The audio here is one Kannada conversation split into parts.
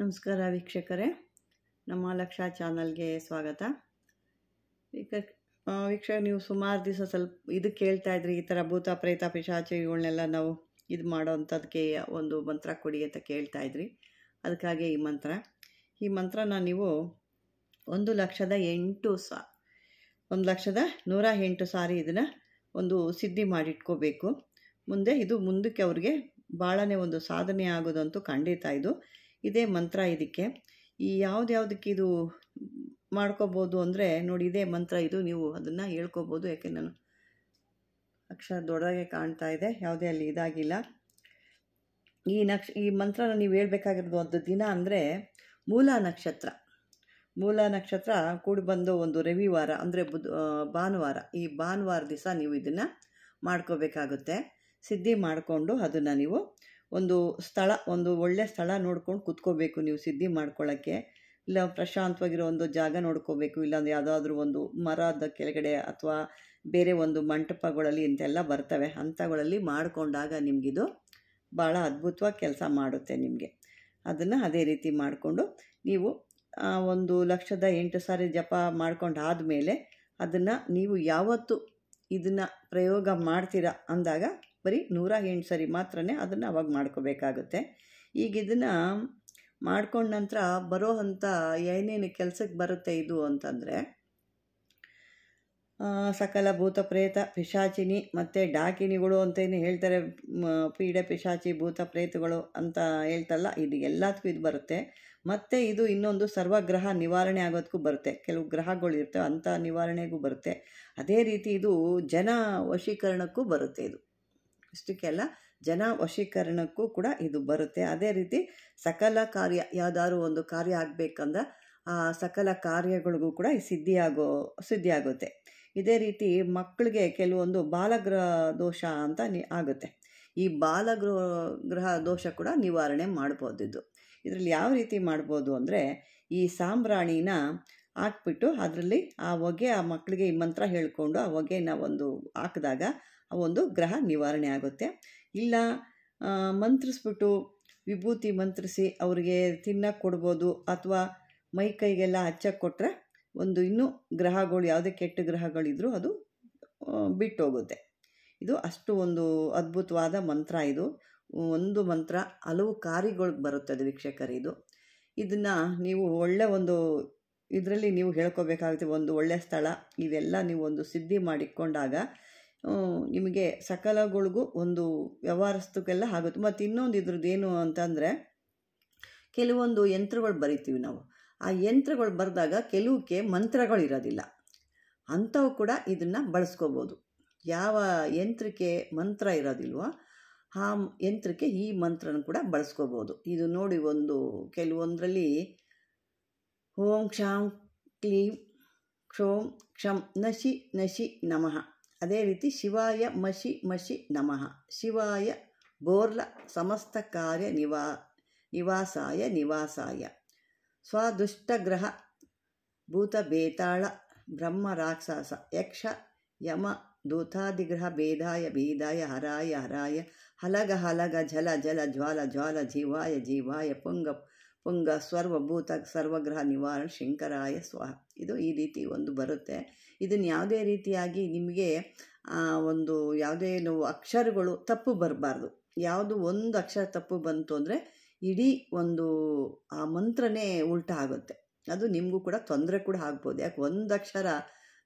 ನಮಸ್ಕಾರ ವೀಕ್ಷಕರೇ ನಮ್ಮ ಲಕ್ಷ ಚಾನಲ್ಗೆ ಸ್ವಾಗತ ವೀಕ ವೀಕ್ಷಕ ನೀವು ಸುಮಾರು ದಿವಸ ಸ್ವಲ್ಪ ಇದು ಕೇಳ್ತಾ ಇದ್ರಿ ಈ ಥರ ಭೂತ ಪ್ರೇತ ಪಿಶಾಚ ನಾವು ಇದು ಮಾಡೋ ಅಂಥದಕ್ಕೆ ಒಂದು ಮಂತ್ರ ಕೊಡಿ ಅಂತ ಕೇಳ್ತಾ ಇದ್ರಿ ಅದಕ್ಕಾಗಿ ಈ ಮಂತ್ರ ಈ ಮಂತ್ರನ ನೀವು ಒಂದು ಲಕ್ಷದ ಎಂಟು ಸಾ ಒಂದು ಲಕ್ಷದ ನೂರ ಎಂಟು ಸಾರಿ ಇದನ್ನು ಒಂದು ಸಿದ್ಧಿ ಮಾಡಿಟ್ಕೋಬೇಕು ಮುಂದೆ ಇದು ಮುಂದಕ್ಕೆ ಅವ್ರಿಗೆ ಭಾಳನೇ ಒಂದು ಸಾಧನೆ ಆಗೋದಂತೂ ಖಂಡಿತ ಇದು ಇದೇ ಮಂತ್ರ ಇದಕ್ಕೆ ಈ ಯಾವ್ದ್ಯಾವ್ದಕ್ಕೆ ಇದು ಮಾಡ್ಕೋಬೋದು ಅಂದರೆ ನೋಡಿ ಇದೇ ಮಂತ್ರ ಇದು ನೀವು ಅದನ್ನು ಹೇಳ್ಕೋಬೋದು ಯಾಕೆ ನಾನು ಅಕ್ಷರ ದೊಡ್ಡದಾಗೆ ಕಾಣ್ತಾ ಇದೆ ಯಾವುದೇ ಅಲ್ಲಿ ಇದಾಗಿಲ್ಲ ಈ ನಕ್ಷ ಈ ಮಂತ್ರನ ನೀವು ಹೇಳಬೇಕಾಗಿರೋದು ಒಂದು ದಿನ ಅಂದರೆ ಮೂಲ ನಕ್ಷತ್ರ ಮೂಲ ನಕ್ಷತ್ರ ಕೂಡಿ ಬಂದು ಒಂದು ರವಿವಾರ ಅಂದರೆ ಬುಧ ಭಾನುವಾರ ಈ ಭಾನುವಾರ ದಿವಸ ನೀವು ಇದನ್ನು ಮಾಡ್ಕೋಬೇಕಾಗುತ್ತೆ ಸಿದ್ಧಿ ಮಾಡಿಕೊಂಡು ಅದನ್ನು ನೀವು ಒಂದು ಸ್ಥಳ ಒಂದು ಒಳ್ಳೆಯ ಸ್ಥಳ ನೋಡ್ಕೊಂಡು ಕುತ್ಕೋಬೇಕು ನೀವು ಸಿದ್ಧಿ ಮಾಡ್ಕೊಳ್ಳೋಕ್ಕೆ ಇಲ್ಲ ಪ್ರಶಾಂತವಾಗಿರೋ ಒಂದು ಜಾಗ ನೋಡ್ಕೋಬೇಕು ಇಲ್ಲಾಂದ್ರೆ ಯಾವುದಾದ್ರೂ ಒಂದು ಮರದ ಕೆಳಗಡೆ ಅಥವಾ ಬೇರೆ ಒಂದು ಮಂಟಪಗಳಲ್ಲಿ ಇಂಥೆಲ್ಲ ಬರ್ತವೆ ಅಂಥಗಳಲ್ಲಿ ಮಾಡಿಕೊಂಡಾಗ ನಿಮಗಿದು ಭಾಳ ಅದ್ಭುತವಾಗಿ ಕೆಲಸ ಮಾಡುತ್ತೆ ನಿಮಗೆ ಅದನ್ನು ಅದೇ ರೀತಿ ಮಾಡಿಕೊಂಡು ನೀವು ಒಂದು ಲಕ್ಷದ ಎಂಟು ಸಾರಿ ಜಪ ಮಾಡ್ಕೊಂಡು ಆದಮೇಲೆ ಅದನ್ನು ನೀವು ಯಾವತ್ತು ಇದನ್ನು ಪ್ರಯೋಗ ಮಾಡ್ತೀರಾ ಅಂದಾಗ ಬರೀ ನೂರ ಎಂಟು ಸರಿ ಮಾತ್ರ ಅದನ್ನು ಅವಾಗ ಮಾಡ್ಕೋಬೇಕಾಗುತ್ತೆ ಈಗ ಇದನ್ನು ಮಾಡ್ಕೊಂಡ ನಂತರ ಬರೋ ಅಂಥ ಏನೇನು ಕೆಲಸಕ್ಕೆ ಬರುತ್ತೆ ಇದು ಅಂತಂದರೆ ಸಕಲ ಭೂತ ಪ್ರೇತ ಪಿಶಾಚಿನಿ ಮತ್ತು ಡಾಕಿನಿಗಳು ಏನು ಹೇಳ್ತಾರೆ ಪೀಡೆ ಪಿಶಾಚಿ ಭೂತ ಪ್ರೇತಗಳು ಅಂತ ಹೇಳ್ತಲ್ಲ ಇದು ಎಲ್ಲದಕ್ಕೂ ಇದು ಬರುತ್ತೆ ಮತ್ತು ಇದು ಇನ್ನೊಂದು ಸರ್ವಗ್ರಹ ನಿವಾರಣೆ ಆಗೋದಕ್ಕೂ ಬರುತ್ತೆ ಕೆಲವು ಗ್ರಹಗಳು ಇರ್ತವೆ ಅಂಥ ನಿವಾರಣೆಗೂ ಬರುತ್ತೆ ಅದೇ ರೀತಿ ಇದು ಜನ ವಶೀಕರಣಕ್ಕೂ ಬರುತ್ತೆ ಇದು ಇಷ್ಟಕ್ಕೆಲ್ಲ ಜನ ವಶೀಕರಣಕ್ಕೂ ಕೂಡ ಇದು ಬರುತ್ತೆ ಅದೇ ರೀತಿ ಸಕಲ ಕಾರ್ಯ ಯಾವ್ದಾದ್ರು ಒಂದು ಕಾರ್ಯ ಆಗಬೇಕಂದ್ರೆ ಆ ಸಕಲ ಕಾರ್ಯಗಳಿಗೂ ಕೂಡ ಈ ಸಿದ್ಧಿಯಾಗೋ ಸಿದ್ಧಿಯಾಗುತ್ತೆ ಇದೇ ರೀತಿ ಮಕ್ಕಳಿಗೆ ಕೆಲವೊಂದು ಬಾಲಗ್ರಹ ದೋಷ ಅಂತ ಆಗುತ್ತೆ ಈ ಬಾಲಗೃಹ ಗ್ರಹ ದೋಷ ಕೂಡ ನಿವಾರಣೆ ಇದು ಇದರಲ್ಲಿ ಯಾವ ರೀತಿ ಮಾಡ್ಬೋದು ಅಂದರೆ ಈ ಸಾಂಬ್ರಾಣಿನ ಹಾಕ್ಬಿಟ್ಟು ಅದರಲ್ಲಿ ಆ ಹೊಗೆ ಆ ಮಕ್ಕಳಿಗೆ ಈ ಮಂತ್ರ ಹೇಳ್ಕೊಂಡು ಆ ಹೊಗೆನ ಒಂದು ಹಾಕಿದಾಗ ಒಂದು ಗ್ರಹ ನಿವಾರಣೆ ಆಗುತ್ತೆ ಇಲ್ಲ ಮಂತ್ರಿಸ್ಬಿಟ್ಟು ವಿಭೂತಿ ಮಂತ್ರಿಸಿ ಅವರಿಗೆ ತಿನ್ನಕ್ಕೆ ಕೊಡ್ಬೋದು ಅಥವಾ ಮೈ ಕೈಗೆಲ್ಲ ಹಚ್ಚಕ್ಕೆ ಕೊಟ್ಟರೆ ಒಂದು ಇನ್ನೂ ಗ್ರಹಗಳು ಯಾವುದೇ ಕೆಟ್ಟ ಗ್ರಹಗಳಿದ್ರೂ ಅದು ಬಿಟ್ಟೋಗುತ್ತೆ ಇದು ಅಷ್ಟು ಒಂದು ಅದ್ಭುತವಾದ ಮಂತ್ರ ಇದು ಒಂದು ಮಂತ್ರ ಹಲವು ಕಾರ್ಯಗಳಿಗೆ ಬರುತ್ತದೆ ವೀಕ್ಷಕರಿದು ಇದು ಇದನ್ನು ನೀವು ಒಳ್ಳೆ ಒಂದು ಇದರಲ್ಲಿ ನೀವು ಹೇಳ್ಕೊಬೇಕಾಗುತ್ತೆ ಒಂದು ಒಳ್ಳೆಯ ಸ್ಥಳ ಇವೆಲ್ಲ ನೀವು ಒಂದು ಸಿದ್ಧಿ ಮಾಡಿಕೊಂಡಾಗ ನಿಮಗೆ ಸಕಲಗಳಿಗೂ ಒಂದು ವ್ಯವಹಾರಸ್ಥಕ್ಕೆಲ್ಲ ಆಗುತ್ತೆ ಮತ್ತು ಇನ್ನೊಂದು ಇದ್ರದ್ದು ಏನು ಅಂತಂದರೆ ಕೆಲವೊಂದು ಯಂತ್ರಗಳು ಬರಿತೀವಿ ನಾವು ಆ ಯಂತ್ರಗಳು ಬರೆದಾಗ ಕೆಲವಕ್ಕೆ ಮಂತ್ರಗಳಿರೋದಿಲ್ಲ ಅಂಥವು ಕೂಡ ಇದನ್ನು ಬಳಸ್ಕೋಬೋದು ಯಾವ ಯಂತ್ರಕ್ಕೆ ಮಂತ್ರ ಇರೋದಿಲ್ವೋ ಆ ಯಂತ್ರಕ್ಕೆ ಈ ಮಂತ್ರನ ಕೂಡ ಬಳಸ್ಕೋಬೋದು ಇದು ನೋಡಿ ಒಂದು ಕೆಲವೊಂದರಲ್ಲಿ ಓಂ ಕ್ಷಾಂ ಕ್ಲೀಂ ಕ್ಷೋಂ ಕ್ಷಮ್ ನಶಿ ನಶಿ ನಮಃ ಅದೇ ರೀತಿ ಶಿವಾಯ ಮಶಿ ಮಶಿ ನಮಃ ಶಿವಾಯ ಬೋರ್ಲ ಸಮಸ್ತ ಕಾರ್ಯ ನಿವಾ ನಿವಾಸಾಯ ನಿವಾಸಾಯ ಸ್ವದುಷ್ಟಗ್ರಹ ಭೂತ ಬೇತಾಳ ಬ್ರಹ್ಮ ರಾಕ್ಷಸ ಯಕ್ಷ ಯಮ ದೂತಾದಿಗ್ರಹ ಭೇದಾಯ ಭೇದಾಯ ಹರಾಯ ಹರಾಯ ಹಲಗ ಹಲಗ ಜಲ ಜಲ ಜ್ವಾಲ ಜ್ವಾಲ ಜೀವಾಯ ಜೀವಾಯ ಪುಂಗ ಪುಂಗ ಸ್ವರ್ವಭೂತ ಸರ್ವಗ್ರಹ ನಿವಾರಣ ಶಂಕರಾಯ ಸ್ವ ಇದು ಈ ರೀತಿ ಒಂದು ಬರುತ್ತೆ ಇದನ್ನು ಯಾವುದೇ ರೀತಿಯಾಗಿ ನಿಮಗೆ ಒಂದು ಯಾವುದೇ ನೋವು ಅಕ್ಷರಗಳು ತಪ್ಪು ಬರಬಾರ್ದು ಯಾವುದು ಒಂದು ಅಕ್ಷರ ತಪ್ಪು ಬಂತು ಅಂದರೆ ಇಡೀ ಒಂದು ಆ ಮಂತ್ರನೇ ಉಲ್ಟ ಆಗುತ್ತೆ ಅದು ನಿಮಗೂ ಕೂಡ ತೊಂದರೆ ಕೂಡ ಆಗ್ಬೋದು ಯಾಕೆ ಒಂದು ಅಕ್ಷರ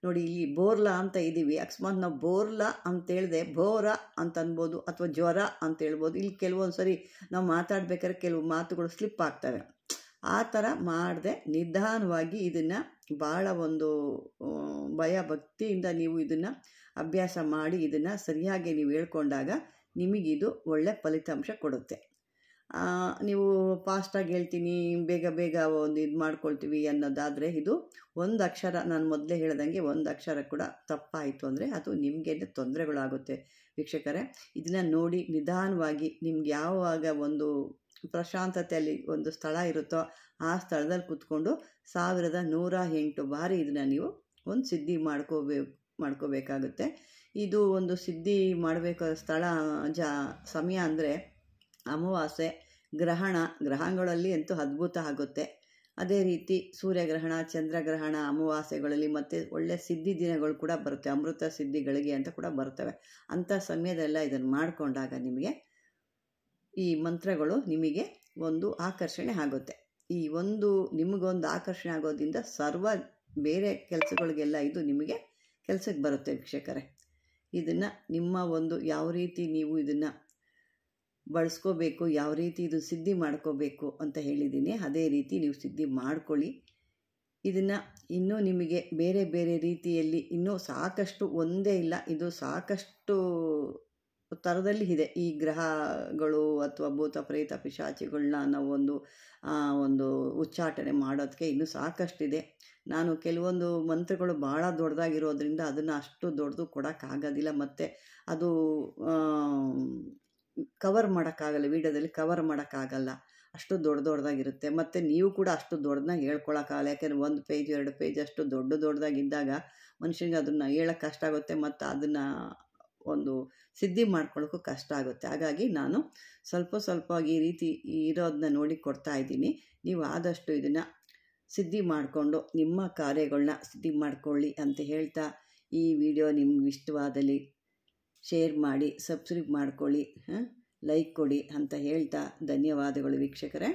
ನೋಡಿ ಇಲ್ಲಿ ಬೋರ್ಲಾ ಅಂತ ಇದ್ದೀವಿ ಅಕಸ್ಮಾತ್ ನಾವು ಬೋರ್ಲಾ ಅಂತೇಳಿದೆ ಬೋರ ಅಂತ ಅನ್ಬೋದು ಅಥವಾ ಜ್ವರ ಅಂತ ಹೇಳ್ಬೋದು ಇಲ್ಲಿ ಕೆಲವೊಂದು ಸರಿ ನಾವು ಮಾತಾಡ್ಬೇಕಾದ್ರೆ ಕೆಲವು ಮಾತುಗಳು ಸ್ಲಿಪ್ ಆಗ್ತವೆ ಆ ಥರ ಮಾಡಿದೆ ನಿಧಾನವಾಗಿ ಇದನ್ನು ಭಾಳ ಒಂದು ಭಯ ಭಕ್ತಿಯಿಂದ ನೀವು ಇದನ್ನು ಅಭ್ಯಾಸ ಮಾಡಿ ಇದನ್ನು ಸರಿಯಾಗಿ ನೀವು ಹೇಳ್ಕೊಂಡಾಗ ನಿಮಗಿದು ಒಳ್ಳೆ ಫಲಿತಾಂಶ ಕೊಡುತ್ತೆ ನೀವು ಫಾಸ್ಟಾಗಿ ಹೇಳ್ತೀನಿ ಬೇಗ ಬೇಗ ಒಂದು ಇದು ಮಾಡ್ಕೊಳ್ತೀವಿ ಅನ್ನೋದಾದರೆ ಇದು ಒಂದು ಅಕ್ಷರ ನಾನು ಮೊದಲೇ ಹೇಳ್ದಂಗೆ ಒಂದು ಅಕ್ಷರ ಕೂಡ ತಪ್ಪಾಯಿತು ಅಂದರೆ ಅದು ನಿಮಗೆ ತೊಂದರೆಗಳಾಗುತ್ತೆ ವೀಕ್ಷಕರೇ ಇದನ್ನು ನೋಡಿ ನಿಧಾನವಾಗಿ ನಿಮ್ಗೆ ಯಾವಾಗ ಒಂದು ಪ್ರಶಾಂತತೆಯಲ್ಲಿ ಒಂದು ಸ್ಥಳ ಇರುತ್ತೋ ಆ ಸ್ಥಳದಲ್ಲಿ ಕೂತ್ಕೊಂಡು ಸಾವಿರದ ನೂರ ಎಂಟು ಬಾರಿ ಇದನ್ನು ನೀವು ಒಂದು ಸಿದ್ಧಿ ಮಾಡ್ಕೋಬೇಕು ಮಾಡ್ಕೋಬೇಕಾಗುತ್ತೆ ಇದು ಒಂದು ಸಿದ್ಧಿ ಮಾಡಬೇಕಾದ ಸ್ಥಳ ಜ ಸಮಯ ಅಂದರೆ ಅಮಾವಾಸ್ಯೆ ಗ್ರಹಣ ಗ್ರಹಗಳಲ್ಲಿ ಅಂತೂ ಅದ್ಭುತ ಆಗುತ್ತೆ ಅದೇ ರೀತಿ ಸೂರ್ಯಗ್ರಹಣ ಚಂದ್ರಗ್ರಹಣ ಅಮಾವಾಸ್ಯೆಗಳಲ್ಲಿ ಮತ್ತು ಒಳ್ಳೆಯ ಸಿದ್ಧಿ ದಿನಗಳು ಕೂಡ ಬರುತ್ತೆ ಅಮೃತ ಸಿದ್ಧಿಗಳಿಗೆ ಅಂತ ಕೂಡ ಬರ್ತವೆ ಅಂಥ ಸಮಯದೆಲ್ಲ ಇದನ್ನು ಮಾಡಿಕೊಂಡಾಗ ನಿಮಗೆ ಈ ಮಂತ್ರಗಳು ನಿಮಗೆ ಒಂದು ಆಕರ್ಷಣೆ ಆಗುತ್ತೆ ಈ ಒಂದು ನಿಮಗೊಂದು ಆಕರ್ಷಣೆ ಆಗೋದ್ರಿಂದ ಸರ್ವ ಬೇರೆ ಕೆಲಸಗಳಿಗೆಲ್ಲ ಇದು ನಿಮಗೆ ಕೆಲಸಕ್ಕೆ ಬರುತ್ತೆ ವೀಕ್ಷಕರೇ ಇದನ್ನು ನಿಮ್ಮ ಒಂದು ಯಾವ ರೀತಿ ನೀವು ಇದನ್ನು ಬಳಸ್ಕೋಬೇಕು ಯಾವ ರೀತಿ ಇದು ಸಿದ್ಧಿ ಮಾಡ್ಕೋಬೇಕು ಅಂತ ಹೇಳಿದ್ದೀನಿ ಅದೇ ರೀತಿ ನೀವು ಸಿದ್ಧಿ ಮಾಡ್ಕೊಳ್ಳಿ ಇದನ್ನು ಇನ್ನೂ ನಿಮಗೆ ಬೇರೆ ಬೇರೆ ರೀತಿಯಲ್ಲಿ ಇನ್ನೂ ಸಾಕಷ್ಟು ಒಂದೇ ಇಲ್ಲ ಇದು ಸಾಕಷ್ಟು ಥರದಲ್ಲಿ ಇದೆ ಈ ಗ್ರಹಗಳು ಅಥವಾ ಭೂತ ಪ್ರೇತ ಪಿಶಾಚಿಗಳನ್ನ ನಾವು ಒಂದು ಒಂದು ಉಚ್ಚಾಟನೆ ಮಾಡೋದಕ್ಕೆ ಇನ್ನೂ ಸಾಕಷ್ಟಿದೆ ನಾನು ಕೆಲವೊಂದು ಮಂತ್ರಗಳು ಭಾಳ ದೊಡ್ಡದಾಗಿರೋದ್ರಿಂದ ಅದನ್ನು ಅಷ್ಟು ದೊಡ್ಡದು ಕೊಡೋಕ್ಕಾಗೋದಿಲ್ಲ ಮತ್ತು ಅದು ಕವರ್ ಮಾಡೋಕ್ಕಾಗಲ್ಲ ವೀಡಿಯೋದಲ್ಲಿ ಕವರ್ ಮಾಡೋಕ್ಕಾಗಲ್ಲ ಅಷ್ಟು ದೊಡ್ಡ ದೊಡ್ಡದಾಗಿರುತ್ತೆ ಮತ್ತು ನೀವು ಕೂಡ ಅಷ್ಟು ದೊಡ್ಡದಾಗಿ ಹೇಳ್ಕೊಳಕ್ಕಾಗಲ್ಲ ಯಾಕೆಂದರೆ ಒಂದು ಪೇಜ್ ಎರಡು ಪೇಜ್ ಅಷ್ಟು ದೊಡ್ಡ ದೊಡ್ಡದಾಗಿದ್ದಾಗ ಮನುಷ್ಯನಿಗೆ ಅದನ್ನು ಹೇಳೋಕ್ಕೆ ಕಷ್ಟ ಆಗುತ್ತೆ ಮತ್ತು ಅದನ್ನು ಒಂದು ಸಿದ್ಧಿ ಮಾಡ್ಕೊಳ್ಳೋಕ್ಕೂ ಕಷ್ಟ ಆಗುತ್ತೆ ಹಾಗಾಗಿ ನಾನು ಸ್ವಲ್ಪ ಸ್ವಲ್ಪ ಈ ರೀತಿ ಇರೋದನ್ನ ನೋಡಿ ಕೊಡ್ತಾ ಇದ್ದೀನಿ ನೀವು ಆದಷ್ಟು ಇದನ್ನು ಸಿದ್ಧಿ ಮಾಡಿಕೊಂಡು ನಿಮ್ಮ ಕಾರ್ಯಗಳನ್ನ ಸಿದ್ಧಿ ಮಾಡಿಕೊಳ್ಳಿ ಅಂತ ಹೇಳ್ತಾ ಈ ವಿಡಿಯೋ ನಿಮ್ಗೆ ಇಷ್ಟವಾದಲ್ಲಿ ಶೇರ್ ಮಾಡಿ ಸಬ್ಸ್ಕ್ರೈಬ್ ಮಾಡ್ಕೊಳ್ಳಿ ಲೈಕ್ ಕೊಡಿ ಅಂತ ಹೇಳ್ತಾ ಧನ್ಯವಾದಗಳು ವೀಕ್ಷಕರೇ